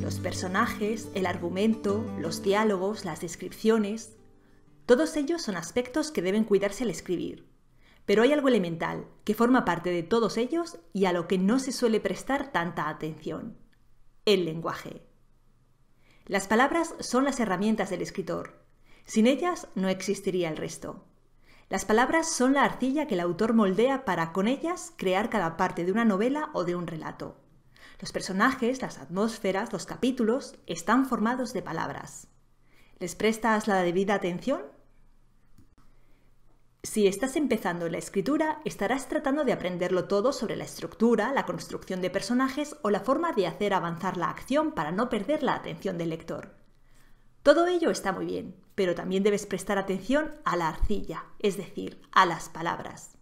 los personajes, el argumento, los diálogos, las descripciones. Todos ellos son aspectos que deben cuidarse al escribir. Pero hay algo elemental que forma parte de todos ellos y a lo que no se suele prestar tanta atención. El lenguaje. Las palabras son las herramientas del escritor. Sin ellas no existiría el resto. Las palabras son la arcilla que el autor moldea para con ellas crear cada parte de una novela o de un relato. Los personajes, las atmósferas, los capítulos están formados de palabras. ¿Les prestas la debida atención? Si estás empezando en la escritura, estarás tratando de aprenderlo todo sobre la estructura, la construcción de personajes o la forma de hacer avanzar la acción para no perder la atención del lector. Todo ello está muy bien, pero también debes prestar atención a la arcilla, es decir, a las palabras.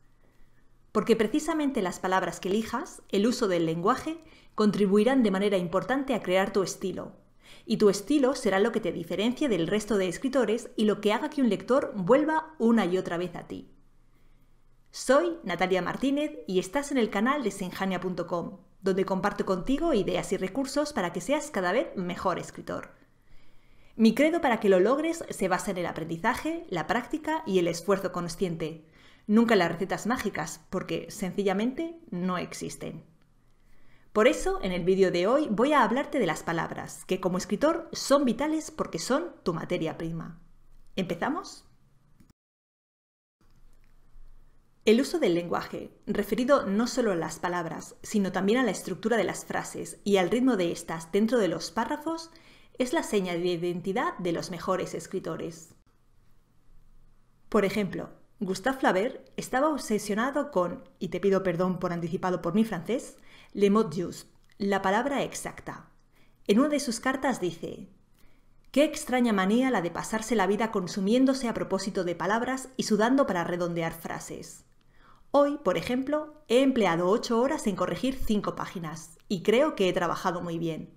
Porque precisamente las palabras que elijas, el uso del lenguaje, contribuirán de manera importante a crear tu estilo. Y tu estilo será lo que te diferencie del resto de escritores y lo que haga que un lector vuelva una y otra vez a ti. Soy Natalia Martínez y estás en el canal de senjania.com, donde comparto contigo ideas y recursos para que seas cada vez mejor escritor. Mi credo para que lo logres se basa en el aprendizaje, la práctica y el esfuerzo consciente. Nunca las recetas mágicas, porque sencillamente no existen. Por eso, en el vídeo de hoy voy a hablarte de las palabras, que como escritor son vitales porque son tu materia prima. ¿Empezamos? El uso del lenguaje, referido no solo a las palabras, sino también a la estructura de las frases y al ritmo de estas dentro de los párrafos, es la seña de identidad de los mejores escritores. Por ejemplo, Gustave Flaubert estaba obsesionado con, y te pido perdón por anticipado por mi francés, le mot la palabra exacta. En una de sus cartas dice, Qué extraña manía la de pasarse la vida consumiéndose a propósito de palabras y sudando para redondear frases. Hoy, por ejemplo, he empleado ocho horas en corregir cinco páginas y creo que he trabajado muy bien.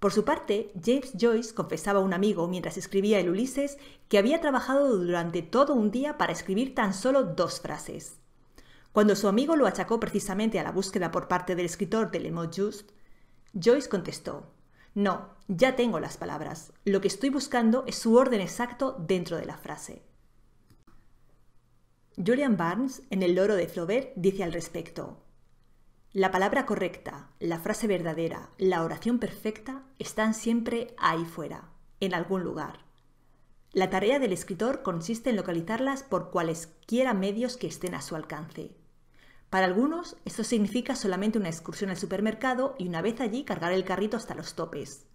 Por su parte, James Joyce confesaba a un amigo mientras escribía el Ulises que había trabajado durante todo un día para escribir tan solo dos frases. Cuando su amigo lo achacó precisamente a la búsqueda por parte del escritor de Le Just, Joyce contestó: No, ya tengo las palabras. Lo que estoy buscando es su orden exacto dentro de la frase. Julian Barnes, en El loro de Flaubert, dice al respecto: La palabra correcta, la frase verdadera, la oración perfecta están siempre ahí fuera, en algún lugar. La tarea del escritor consiste en localizarlas por cualesquiera medios que estén a su alcance. Para algunos, esto significa solamente una excursión al supermercado y una vez allí cargar el carrito hasta los topes.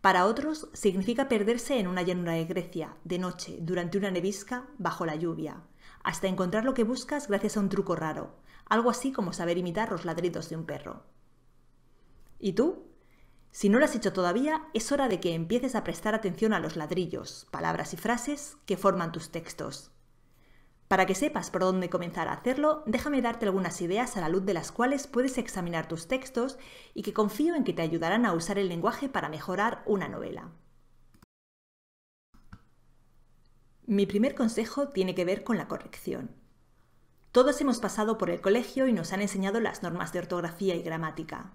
Para otros, significa perderse en una llanura de Grecia, de noche, durante una nevisca, bajo la lluvia, hasta encontrar lo que buscas gracias a un truco raro, algo así como saber imitar los ladridos de un perro. ¿Y tú? Si no lo has hecho todavía, es hora de que empieces a prestar atención a los ladrillos, palabras y frases que forman tus textos. Para que sepas por dónde comenzar a hacerlo, déjame darte algunas ideas a la luz de las cuales puedes examinar tus textos y que confío en que te ayudarán a usar el lenguaje para mejorar una novela. Mi primer consejo tiene que ver con la corrección. Todos hemos pasado por el colegio y nos han enseñado las normas de ortografía y gramática.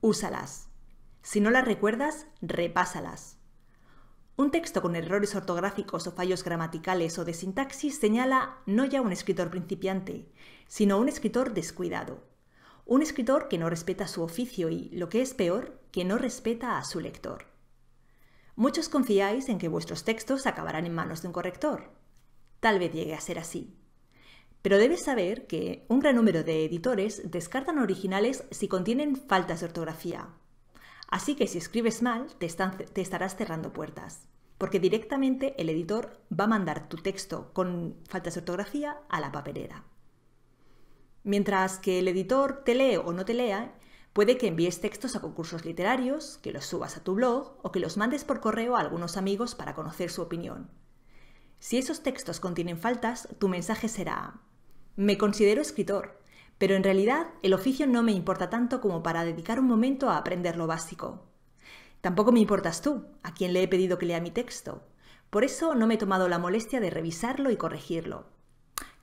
Úsalas. Si no las recuerdas, repásalas. Un texto con errores ortográficos o fallos gramaticales o de sintaxis señala no ya un escritor principiante, sino un escritor descuidado. Un escritor que no respeta su oficio y, lo que es peor, que no respeta a su lector. Muchos confiáis en que vuestros textos acabarán en manos de un corrector. Tal vez llegue a ser así. Pero debes saber que un gran número de editores descartan originales si contienen faltas de ortografía, Así que si escribes mal, te, te, estarás cerrando puertas porque directamente el editor va a mandar tu texto con faltas de ortografía a la papelera. Mientras que el editor te lee o no te lea, puede que envíes textos a concursos literarios, que los subas a tu blog o que los mandes por correo a algunos amigos para conocer su opinión. Si esos textos contienen faltas, tu mensaje será, me considero escritor, pero en realidad el oficio no me importa tanto como para dedicar un momento a aprender lo básico. Tampoco me importas tú, a quien le he pedido que lea mi texto. Por eso no me he tomado la molestia de revisarlo y corregirlo.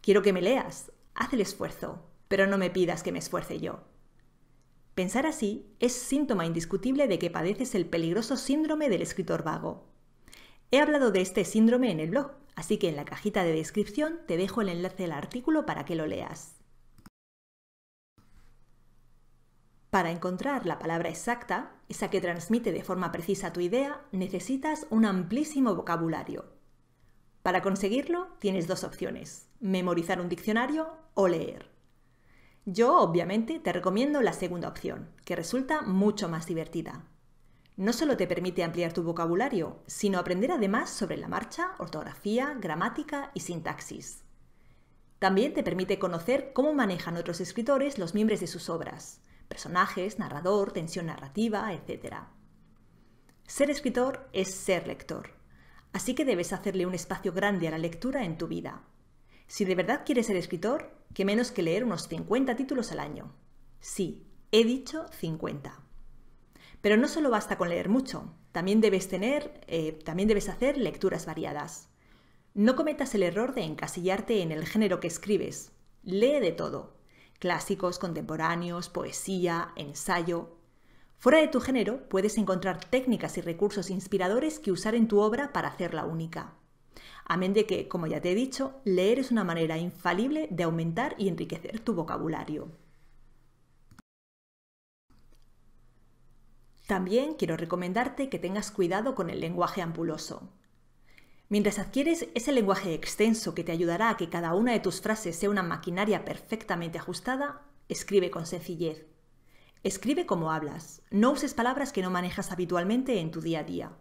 Quiero que me leas, haz el esfuerzo, pero no me pidas que me esfuerce yo. Pensar así es síntoma indiscutible de que padeces el peligroso síndrome del escritor vago. He hablado de este síndrome en el blog, así que en la cajita de descripción te dejo el enlace del artículo para que lo leas. Para encontrar la palabra exacta, esa que transmite de forma precisa tu idea, necesitas un amplísimo vocabulario. Para conseguirlo, tienes dos opciones, memorizar un diccionario o leer. Yo, obviamente, te recomiendo la segunda opción, que resulta mucho más divertida. No solo te permite ampliar tu vocabulario, sino aprender además sobre la marcha, ortografía, gramática y sintaxis. También te permite conocer cómo manejan otros escritores los miembros de sus obras, personajes, narrador, tensión narrativa, etc. Ser escritor es ser lector, así que debes hacerle un espacio grande a la lectura en tu vida. Si de verdad quieres ser escritor, que menos que leer unos 50 títulos al año. Sí, he dicho 50. Pero no solo basta con leer mucho, también debes tener, eh, también debes hacer lecturas variadas. No cometas el error de encasillarte en el género que escribes. Lee de todo, clásicos, contemporáneos, poesía, ensayo. Fuera de tu género puedes encontrar técnicas y recursos inspiradores que usar en tu obra para hacerla única. Amén de que, como ya te he dicho, leer es una manera infalible de aumentar y enriquecer tu vocabulario. También quiero recomendarte que tengas cuidado con el lenguaje ampuloso. Mientras adquieres ese lenguaje extenso que te ayudará a que cada una de tus frases sea una maquinaria perfectamente ajustada, escribe con sencillez. Escribe como hablas, no uses palabras que no manejas habitualmente en tu día a día.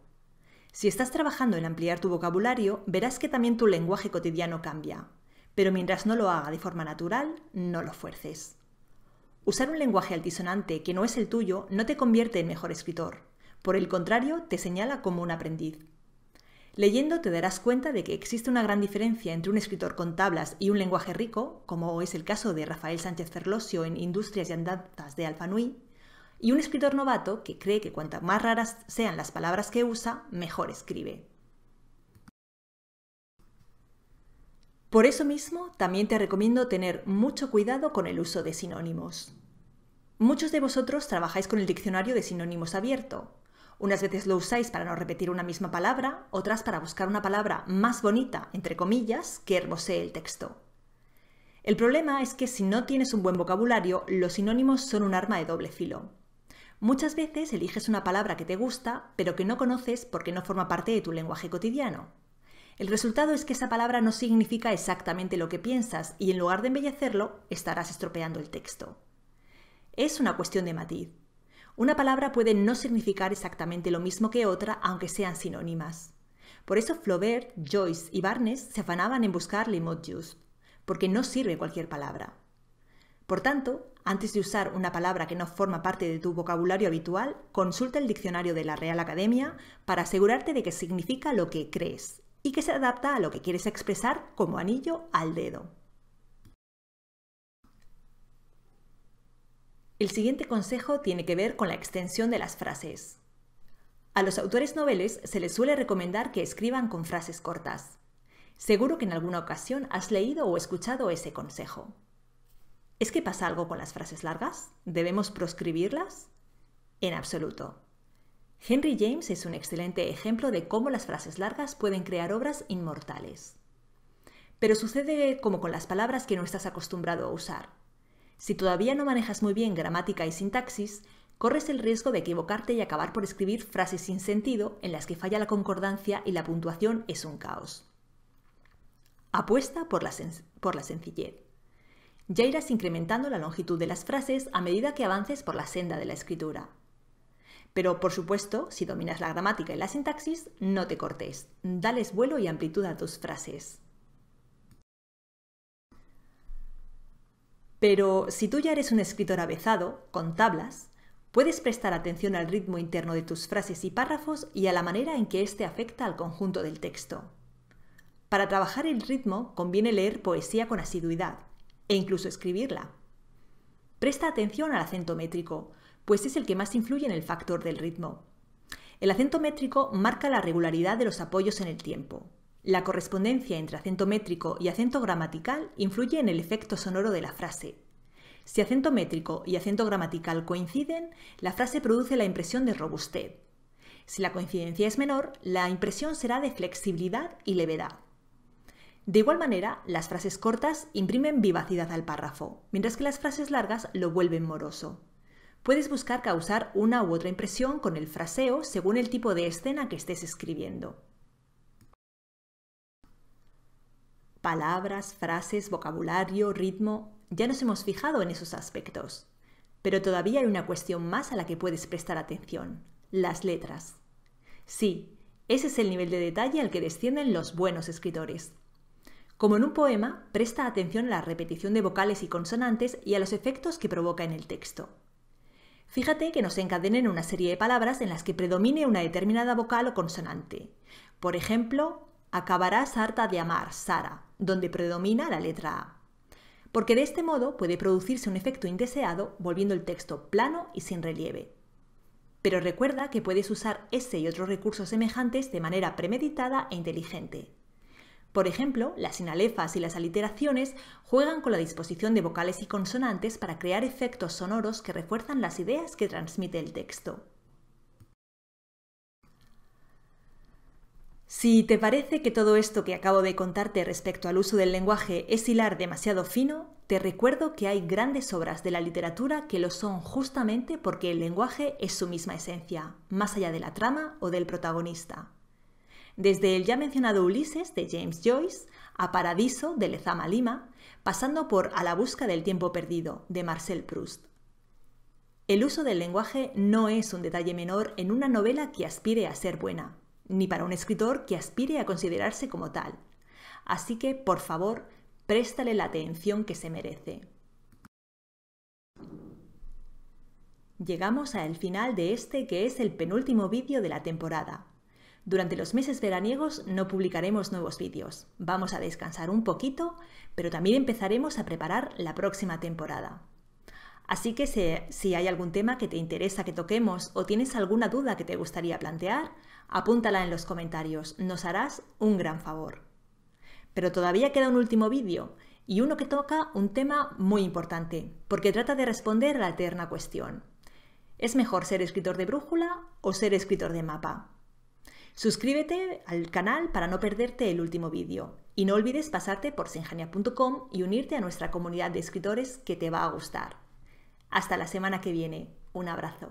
Si estás trabajando en ampliar tu vocabulario, verás que también tu lenguaje cotidiano cambia, pero mientras no lo haga de forma natural, no lo fuerces. Usar un lenguaje altisonante que no es el tuyo no te convierte en mejor escritor, por el contrario, te señala como un aprendiz. Leyendo te darás cuenta de que existe una gran diferencia entre un escritor con tablas y un lenguaje rico, como es el caso de Rafael Sánchez Ferlosio en Industrias y Andanzas de Alfanui, y un escritor novato que cree que cuantas más raras sean las palabras que usa, mejor escribe. Por eso mismo, también te recomiendo tener mucho cuidado con el uso de sinónimos. Muchos de vosotros trabajáis con el diccionario de sinónimos abierto, unas veces lo usáis para no repetir una misma palabra, otras para buscar una palabra más bonita, entre comillas, que hermosee el texto. El problema es que si no tienes un buen vocabulario, los sinónimos son un arma de doble filo. Muchas veces eliges una palabra que te gusta, pero que no conoces porque no forma parte de tu lenguaje cotidiano. El resultado es que esa palabra no significa exactamente lo que piensas y en lugar de embellecerlo, estarás estropeando el texto. Es una cuestión de matiz. Una palabra puede no significar exactamente lo mismo que otra, aunque sean sinónimas. Por eso Flaubert, Joyce y Barnes se afanaban en buscar le porque no sirve cualquier palabra. Por tanto, antes de usar una palabra que no forma parte de tu vocabulario habitual, consulta el diccionario de la Real Academia para asegurarte de que significa lo que crees y que se adapta a lo que quieres expresar como anillo al dedo. El siguiente consejo tiene que ver con la extensión de las frases. A los autores noveles se les suele recomendar que escriban con frases cortas. Seguro que en alguna ocasión has leído o escuchado ese consejo. ¿Es que pasa algo con las frases largas? ¿Debemos proscribirlas? En absoluto. Henry James es un excelente ejemplo de cómo las frases largas pueden crear obras inmortales. Pero sucede como con las palabras que no estás acostumbrado a usar. Si todavía no manejas muy bien gramática y sintaxis, corres el riesgo de equivocarte y acabar por escribir frases sin sentido en las que falla la concordancia y la puntuación es un caos. Apuesta por la, sencillez. Ya irás incrementando la longitud de las frases a medida que avances por la senda de la escritura. Pero, por supuesto, si dominas la gramática y la sintaxis, no te cortes. Dales vuelo y amplitud a tus frases. Pero si tú ya eres un escritor avezado, con tablas, puedes prestar atención al ritmo interno de tus frases y párrafos y a la manera en que éste afecta al conjunto del texto. Para trabajar el ritmo conviene leer poesía con asiduidad e incluso escribirla. Presta atención al acento métrico, pues es el que más influye en el factor del ritmo. El acento métrico marca la regularidad de los apoyos en el tiempo, la correspondencia entre acento métrico y acento gramatical influye en el efecto sonoro de la frase. Si acento métrico y acento gramatical coinciden, la frase produce la impresión de robustez. Si la coincidencia es menor, la impresión será de flexibilidad y levedad. De igual manera, las frases cortas imprimen vivacidad al párrafo, mientras que las frases largas lo vuelven moroso. Puedes buscar causar una u otra impresión con el fraseo según el tipo de escena que estés escribiendo. palabras, frases, vocabulario, ritmo, ya nos hemos fijado en esos aspectos. Pero todavía hay una cuestión más a la que puedes prestar atención, las letras. Sí, ese es el nivel de detalle al que descienden los buenos escritores. Como en un poema, presta atención a la repetición de vocales y consonantes y a los efectos que provoca en el texto. Fíjate que nos encadenen una serie de palabras en las que predomine una determinada vocal o consonante. Por ejemplo, acabarás harta de amar, Sara, donde predomina la letra A. Porque de este modo puede producirse un efecto indeseado volviendo el texto plano y sin relieve. Pero recuerda que puedes usar ese y otros recursos semejantes de manera premeditada e inteligente. Por ejemplo, las sinalefas y las aliteraciones juegan con la disposición de vocales y consonantes para crear efectos sonoros que refuerzan las ideas que transmite el texto. Si te parece que todo esto que acabo de contarte respecto al uso del lenguaje es hilar demasiado fino, te recuerdo que hay grandes obras de la literatura que lo son justamente porque el lenguaje es su misma esencia, más allá de la trama o del protagonista. Desde el ya mencionado Ulises de James Joyce a Paradiso de Lezama Lima, pasando por A la busca del tiempo perdido de Marcel Proust. El uso del lenguaje no es un detalle menor en una novela que aspire a ser buena, ni para un escritor que aspire a considerarse como tal. Así que, por favor, préstale la atención que se merece. Llegamos al final de este que es el penúltimo vídeo de la temporada. Durante los meses veraniegos no publicaremos nuevos vídeos. Vamos a descansar un poquito, pero también empezaremos a preparar la próxima temporada. Así que si, hay algún tema que te interesa que toquemos o tienes alguna duda que te gustaría plantear, apúntala en los comentarios, nos harás un gran favor. Pero todavía queda un último vídeo y uno que toca un tema muy importante, porque trata de responder a la eterna cuestión. ¿Es mejor ser escritor de brújula o ser escritor de mapa? Suscríbete al canal para no perderte el último vídeo y no olvides pasarte por Singenia.com y unirte a nuestra comunidad de escritores que te va a gustar. Hasta la semana que viene. Un abrazo.